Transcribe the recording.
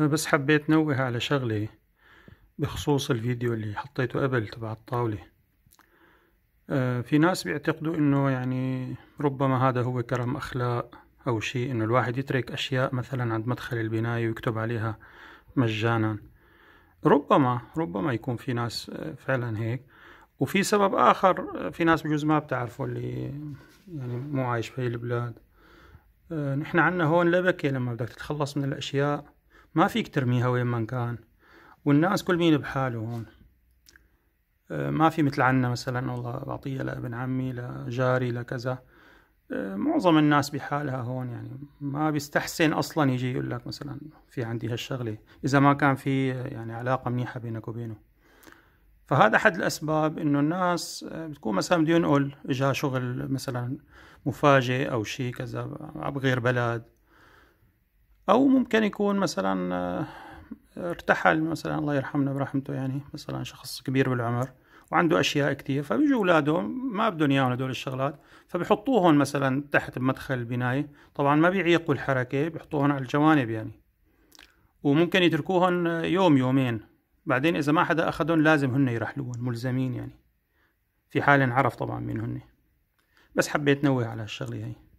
أنا بس حبيت نوه على شغلة بخصوص الفيديو اللي حطيته قبل تبع الطاولة آه في ناس بيعتقدوا انه يعني ربما هذا هو كرم اخلاق او شيء انه الواحد يترك اشياء مثلا عند مدخل البناية ويكتب عليها مجانا ربما ربما يكون في ناس آه، فعلا هيك وفي سبب اخر آه، في ناس بجوز ما بتعرفه اللي يعني مو عايش في البلاد آه، نحن عنا هون لبكة لما بدك تتخلص من الاشياء ما فيك ترميها وين ما كان والناس كل مين بحاله هون أه، ما في مثل عنا مثلا والله بعطيها لابن عمي لجاري لكذا أه، معظم الناس بحالها هون يعني ما بيستحسن اصلا يجي يقول لك مثلا في عندي هالشغله اذا ما كان في يعني علاقه منيحه بينك وبينه فهذا احد الاسباب انه الناس أه، بتكون مثلا بده ينقل اجا شغل مثلا مفاجئ او شيء كذا بغير بلد أو ممكن يكون مثلا آه، ارتحل مثلا الله يرحمنا برحمته يعني مثلا شخص كبير بالعمر وعنده أشياء كثير فبيجوا أولاده ما بدهم إياهم هدول الشغلات فبحطوهم مثلا تحت بمدخل البناية طبعا ما بيعيقوا الحركة بحطوهم على الجوانب يعني وممكن يتركوهم يوم يومين بعدين إذا ما حدا أخذهم لازم هن يرحلوهم ملزمين يعني في حال انعرف طبعا مين هن بس حبيت نوه على الشغلة هي